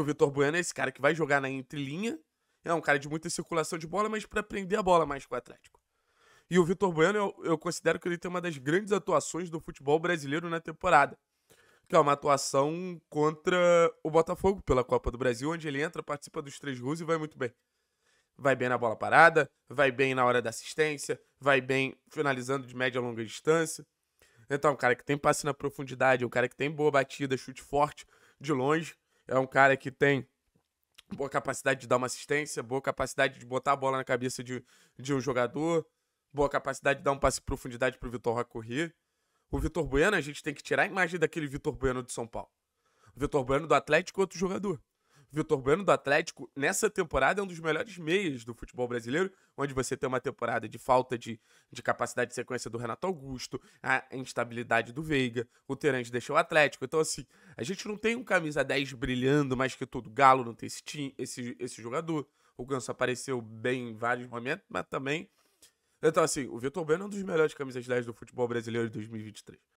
o Vitor Bueno é esse cara que vai jogar na entrelinha. É um cara de muita circulação de bola, mas para prender a bola mais com o Atlético. E o Vitor Bueno, eu, eu considero que ele tem uma das grandes atuações do futebol brasileiro na temporada. Que é uma atuação contra o Botafogo pela Copa do Brasil, onde ele entra, participa dos três gols e vai muito bem. Vai bem na bola parada, vai bem na hora da assistência, vai bem finalizando de média a longa distância. Então, é um cara que tem passe na profundidade, é um cara que tem boa batida, chute forte de longe. É um cara que tem boa capacidade de dar uma assistência, boa capacidade de botar a bola na cabeça de, de um jogador, boa capacidade de dar um passe de profundidade para o Vitor correr. O Vitor Bueno, a gente tem que tirar a imagem daquele Vitor Bueno de São Paulo. O Vitor Bueno do Atlético é outro jogador. Vitor Bueno do Atlético, nessa temporada, é um dos melhores meias do futebol brasileiro, onde você tem uma temporada de falta de, de capacidade de sequência do Renato Augusto, a instabilidade do Veiga, o Terence deixou o Atlético. Então, assim, a gente não tem um camisa 10 brilhando mais que todo Galo, não tem esse, time, esse, esse jogador. O Ganso apareceu bem em vários momentos, mas também. Então, assim, o Vitor Bueno é um dos melhores camisas 10 do futebol brasileiro de 2023.